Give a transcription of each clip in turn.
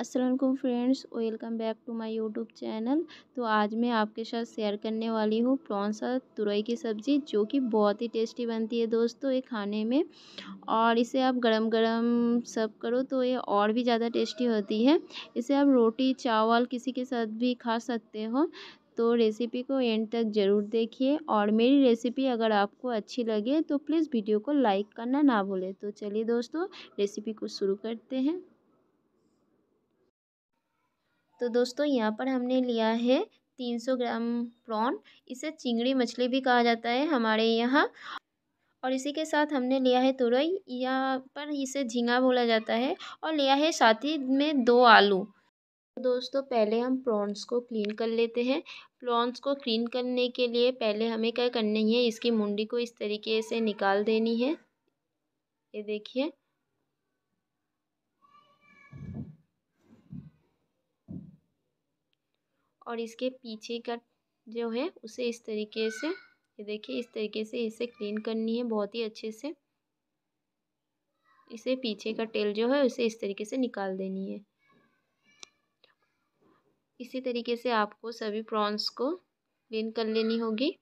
Aslam friends welcome back to my YouTube channel तो आज मैं आपके साथ शेयर करने वाली हूँ प्रौनसा तुरई की सब्ज़ी जो कि बहुत ही टेस्टी बनती है दोस्तों ये खाने में और इसे आप गरम गरम सर्व करो तो ये और भी ज़्यादा टेस्टी होती है इसे आप रोटी चावल किसी के साथ भी खा सकते हो तो रेसिपी को एंड तक ज़रूर देखिए और मेरी रेसिपी अगर आपको अच्छी लगे तो प्लीज़ वीडियो को लाइक करना ना भूलें तो चलिए दोस्तों रेसिपी को शुरू करते हैं तो दोस्तों यहाँ पर हमने लिया है तीन सौ ग्राम प्रॉन इसे चिंगड़ी मछली भी कहा जाता है हमारे यहाँ और इसी के साथ हमने लिया है तुरई यहाँ पर इसे झींगा बोला जाता है और लिया है साथ ही में दो आलू तो दोस्तों पहले हम प्रॉन्स को क्लीन कर लेते हैं प्रॉन्स को क्लीन करने के लिए पहले हमें क्या करनी है इसकी मुंडी को इस तरीके से निकाल देनी है ये देखिए और इसके पीछे का जो है उसे इस तरीके से ये देखिए इस तरीके से इसे क्लीन करनी है बहुत ही अच्छे से इसे पीछे का टेल जो है उसे इस तरीके से निकाल देनी है इसी तरीके से आपको सभी प्रॉन्स को क्लीन कर लेनी होगी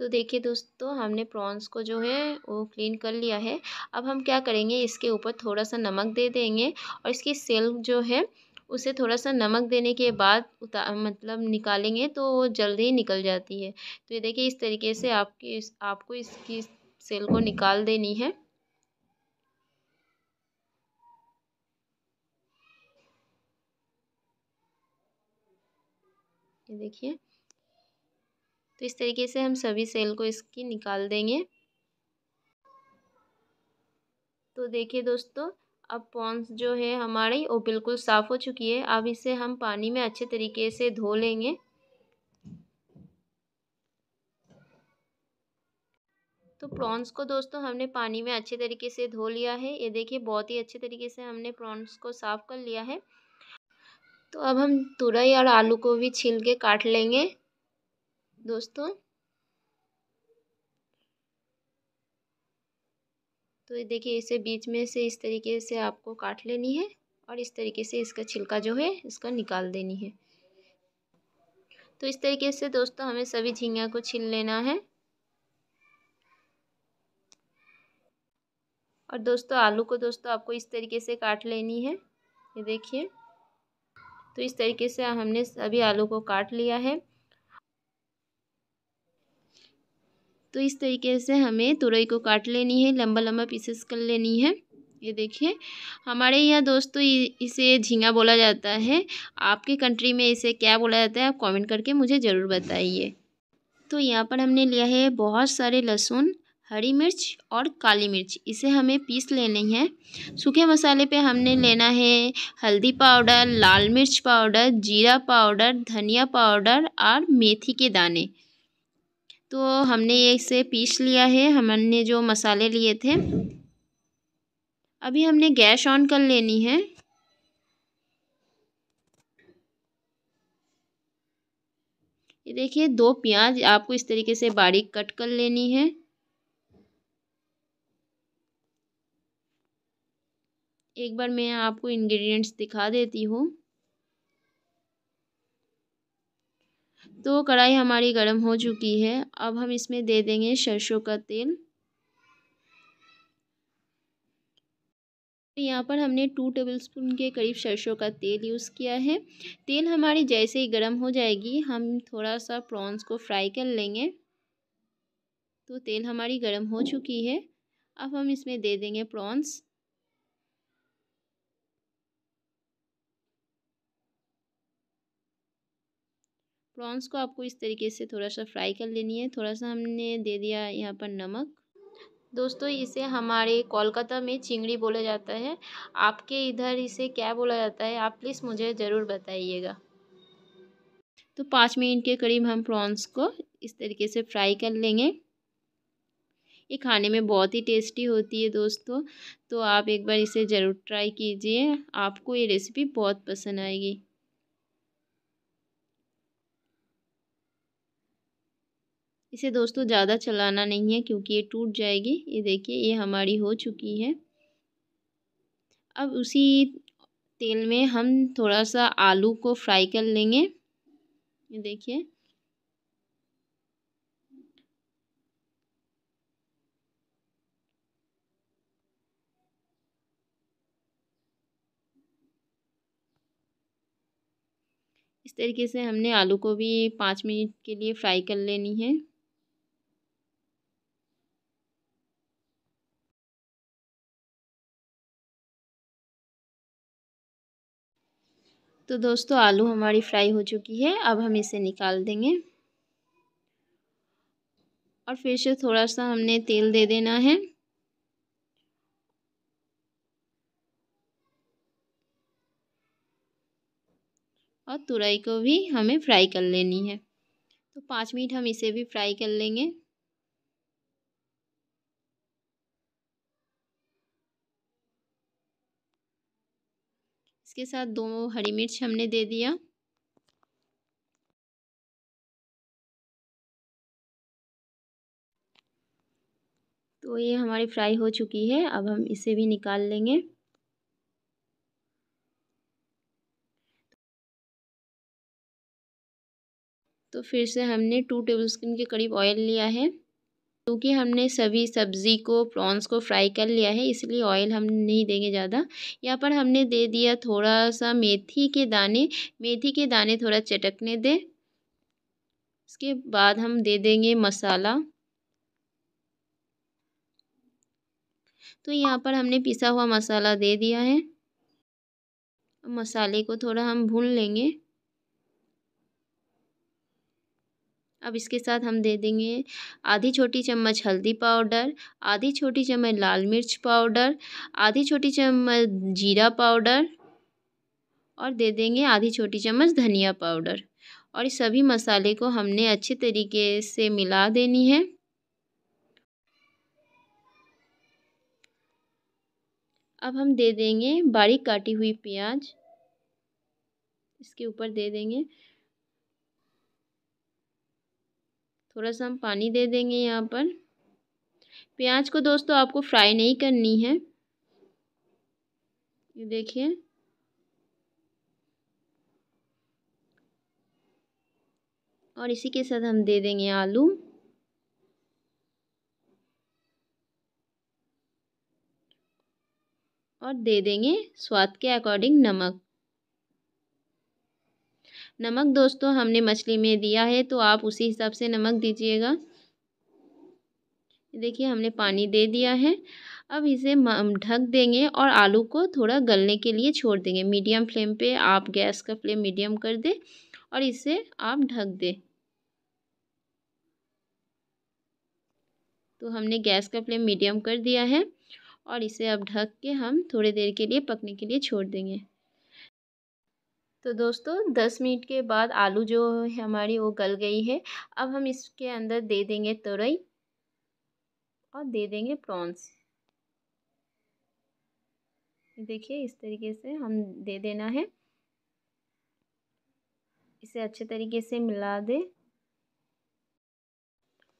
तो देखिए दोस्तों हमने प्रॉन्स को जो है वो क्लीन कर लिया है अब हम क्या करेंगे इसके ऊपर थोड़ा सा नमक दे देंगे और इसकी सेल जो है उसे थोड़ा सा नमक देने के बाद उता मतलब निकालेंगे तो वो जल्दी ही निकल जाती है तो ये देखिए इस तरीके से आपकी इस, आपको इसकी सेल को निकाल देनी है ये देखिए तो इस तरीके से हम सभी सेल को इसकी निकाल देंगे तो देखिए दोस्तों अब पॉन्स जो है हमारी वो बिल्कुल साफ़ हो चुकी है अब इसे हम पानी में अच्छे तरीके से धो लेंगे तो प्रॉन्स को दोस्तों हमने पानी में अच्छे तरीके से धो लिया है ये देखिए बहुत ही अच्छे तरीके से हमने प्रॉन्स को साफ़ कर लिया है तो अब हम तुरई और आलू को भी छील के काट लेंगे दोस्तों तो ये देखिए इसे बीच में से इस तरीके से आपको काट लेनी है और इस तरीके से इसका छिलका जो है इसका निकाल देनी है तो इस तरीके से दोस्तों हमें सभी झींगा को छील लेना है और दोस्तों आलू को दोस्तों आपको इस तरीके से काट लेनी है ये देखिए तो इस तरीके से हमने सभी आलू को काट लिया है तो इस तरीके से हमें तुरई को काट लेनी है लंबा लंबा पीसेस कर लेनी है ये देखिए हमारे यहाँ दोस्तों इसे झींगा बोला जाता है आपके कंट्री में इसे क्या बोला जाता है आप कमेंट करके मुझे ज़रूर बताइए तो यहाँ पर हमने लिया है बहुत सारे लहसुन हरी मिर्च और काली मिर्च इसे हमें पीस लेनी है सूखे मसाले पे हमने लेना है हल्दी पाउडर लाल मिर्च पाउडर जीरा पाउडर धनिया पाउडर और मेथी के दाने तो हमने ये इसे पीस लिया है हमने जो मसाले लिए थे अभी हमने गैस ऑन कर लेनी है ये देखिए दो प्याज आपको इस तरीके से बारीक कट कर लेनी है एक बार मैं आपको इंग्रेडिएंट्स दिखा देती हूँ तो कढ़ाई हमारी गर्म हो चुकी है अब हम इसमें दे देंगे सरसों का तेल यहाँ पर हमने टू टेबल स्पून के करीब सरसों का तेल यूज़ किया है तेल हमारी जैसे ही गर्म हो जाएगी हम थोड़ा सा प्रॉन्स को फ्राई कर लेंगे तो तेल हमारी गर्म हो चुकी है अब हम इसमें दे देंगे प्रॉन्स प्रॉन्स को आपको इस तरीके से थोड़ा सा फ्राई कर लेनी है थोड़ा सा हमने दे दिया यहाँ पर नमक दोस्तों इसे हमारे कोलकाता में चिंगड़ी बोला जाता है आपके इधर इसे क्या बोला जाता है आप प्लीज़ मुझे ज़रूर बताइएगा तो पाँच मिनट के करीब हम प्रॉन्स को इस तरीके से फ्राई कर लेंगे ये खाने में बहुत ही टेस्टी होती है दोस्तों तो आप एक बार इसे ज़रूर ट्राई कीजिए आपको ये रेसिपी बहुत पसंद आएगी इसे दोस्तों ज़्यादा चलाना नहीं है क्योंकि ये टूट जाएगी ये देखिए ये हमारी हो चुकी है अब उसी तेल में हम थोड़ा सा आलू को फ्राई कर लेंगे ये देखिए इस तरीके से हमने आलू को भी पाँच मिनट के लिए फ्राई कर लेनी है तो दोस्तों आलू हमारी फ्राई हो चुकी है अब हम इसे निकाल देंगे और फिर से थोड़ा सा हमने तेल दे देना है और तुरई को भी हमें फ्राई कर लेनी है तो पाँच मिनट हम इसे भी फ्राई कर लेंगे इसके साथ दो हरी मिर्च हमने दे दिया तो ये हमारी फ्राई हो चुकी है अब हम इसे भी निकाल लेंगे तो फिर से हमने टू टेबलस्पून के करीब ऑयल लिया है क्योंकि तो हमने सभी सब्ज़ी को प्रॉन्स को फ्राई कर लिया है इसलिए ऑयल हम नहीं देंगे ज़्यादा यहाँ पर हमने दे दिया थोड़ा सा मेथी के दाने मेथी के दाने थोड़ा चटकने दें उसके बाद हम दे देंगे मसाला तो यहाँ पर हमने पिसा हुआ मसाला दे दिया है मसाले को थोड़ा हम भून लेंगे अब इसके साथ हम दे देंगे आधी छोटी चम्मच हल्दी पाउडर आधी छोटी चम्मच लाल मिर्च पाउडर आधी छोटी चम्मच जीरा पाउडर और दे देंगे आधी छोटी चम्मच धनिया पाउडर और इस सभी मसाले को हमने अच्छे तरीके से मिला देनी है अब हम दे देंगे बारीक काटी हुई प्याज इसके ऊपर दे देंगे थोड़ा सा हम पानी दे देंगे यहाँ पर प्याज को दोस्तों आपको फ्राई नहीं करनी है ये देखिए और इसी के साथ हम दे देंगे आलू और दे देंगे स्वाद के अकॉर्डिंग नमक नमक दोस्तों हमने मछली में दिया है तो आप उसी हिसाब से नमक दीजिएगा देखिए हमने पानी दे दिया है अब इसे ढक देंगे और आलू को थोड़ा गलने के लिए छोड़ देंगे मीडियम फ्लेम पे आप गैस का फ्लेम मीडियम कर दें और इसे आप ढक दें तो हमने गैस का फ्लेम मीडियम कर दिया है और इसे अब ढक के हम थोड़ी देर के लिए पकने के लिए छोड़ देंगे तो दोस्तों दस मिनट के बाद आलू जो है हमारी वो गल गई है अब हम इसके अंदर दे देंगे तुरई और दे देंगे प्रॉन्स देखिए इस तरीके से हम दे देना है इसे अच्छे तरीके से मिला दें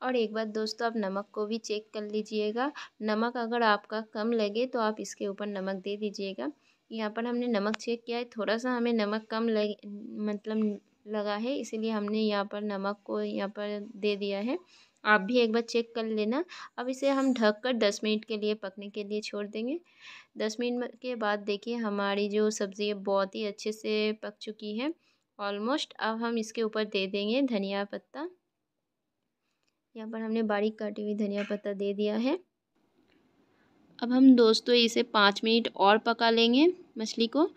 और एक बार दोस्तों आप नमक को भी चेक कर लीजिएगा नमक अगर आपका कम लगे तो आप इसके ऊपर नमक दे दीजिएगा यहाँ पर हमने नमक चेक किया है थोड़ा सा हमें नमक कम लग मतलब लगा है इसीलिए हमने यहाँ पर नमक को यहाँ पर दे दिया है आप भी एक बार चेक कर लेना अब इसे हम ढक कर दस मिनट के लिए पकने के लिए छोड़ देंगे दस मिनट के बाद देखिए हमारी जो सब्ज़ी है बहुत ही अच्छे से पक चुकी है ऑलमोस्ट अब हम इसके ऊपर दे देंगे धनिया पत्ता यहाँ पर हमने बारीक काटी हुई धनिया पत्ता दे दिया है अब हम दोस्तों इसे पाँच मिनट और पका लेंगे मछली को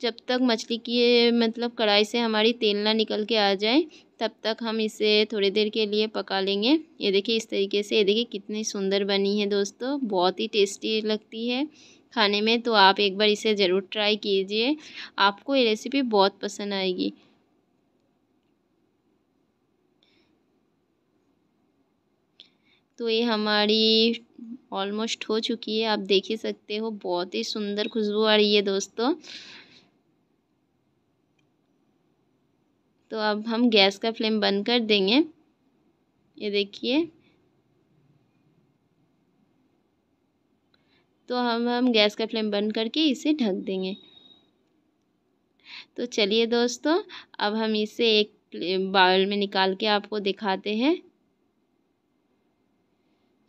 जब तक मछली की मतलब कढ़ाई से हमारी तेल ना निकल के आ जाए तब तक हम इसे थोड़ी देर के लिए पका लेंगे ये देखिए इस तरीके से ये देखिए कितनी सुंदर बनी है दोस्तों बहुत ही टेस्टी लगती है खाने में तो आप एक बार इसे ज़रूर ट्राई कीजिए आपको ये रेसिपी बहुत पसंद आएगी तो ये हमारी ऑलमोस्ट हो चुकी है आप देख ही सकते हो बहुत ही सुंदर खुशबू आ रही है दोस्तों तो अब हम गैस का फ्लेम बंद कर देंगे ये देखिए तो हम हम गैस का फ्लेम बंद करके इसे ढक देंगे तो चलिए दोस्तों अब हम इसे एक बाउल में निकाल के आपको दिखाते हैं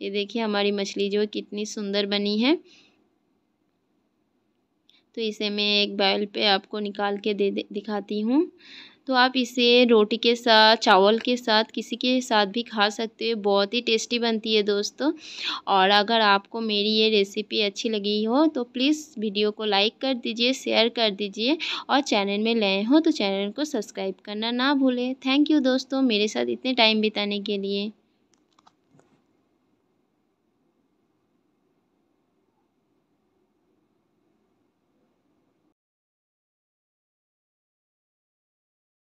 ये देखिए हमारी मछली जो है कितनी सुंदर बनी है तो इसे मैं एक बैल पे आपको निकाल के दे, दे दिखाती हूँ तो आप इसे रोटी के साथ चावल के साथ किसी के साथ भी खा सकते हो बहुत ही टेस्टी बनती है दोस्तों और अगर आपको मेरी ये रेसिपी अच्छी लगी हो तो प्लीज़ वीडियो को लाइक कर दीजिए शेयर कर दीजिए और चैनल में नए हो तो चैनल को सब्सक्राइब करना ना भूलें थैंक यू दोस्तों मेरे साथ इतने टाइम बिताने के लिए